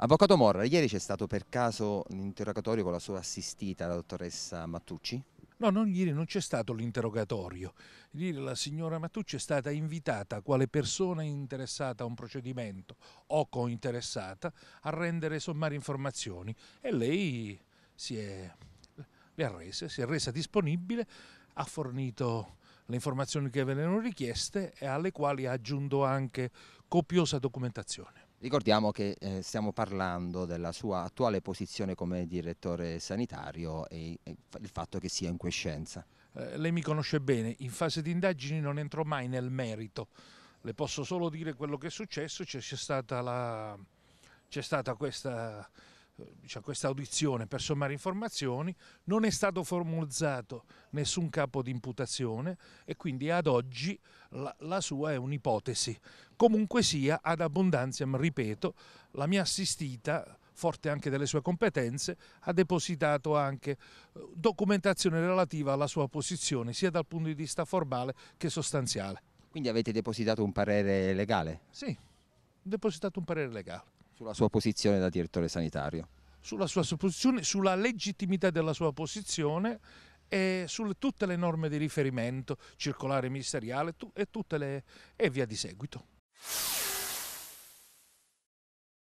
Avvocato Morra, ieri c'è stato per caso l'interrogatorio con la sua assistita, la dottoressa Mattucci? No, non, ieri non c'è stato l'interrogatorio. Ieri la signora Mattucci è stata invitata quale persona interessata a un procedimento o cointeressata a rendere sommarie informazioni e lei si è, le ha rese, si è resa disponibile, ha fornito le informazioni che venivano richieste e alle quali ha aggiunto anche copiosa documentazione. Ricordiamo che eh, stiamo parlando della sua attuale posizione come direttore sanitario e, e il fatto che sia in quiescenza. Eh, lei mi conosce bene, in fase di indagini non entro mai nel merito, le posso solo dire quello che è successo, c'è stata, la... stata questa eh, cioè questa audizione per sommare informazioni, non è stato formalizzato nessun capo di imputazione e quindi ad oggi la, la sua è un'ipotesi. Comunque sia, ad abbondanziam, ripeto, la mia assistita forte anche delle sue competenze, ha depositato anche eh, documentazione relativa alla sua posizione, sia dal punto di vista formale che sostanziale. Quindi avete depositato un parere legale? Sì, ho depositato un parere legale. Sulla sua posizione da direttore sanitario? Sulla sua posizione, sulla legittimità della sua posizione e su tutte le norme di riferimento, circolare ministeriale e, tutte le, e via di seguito.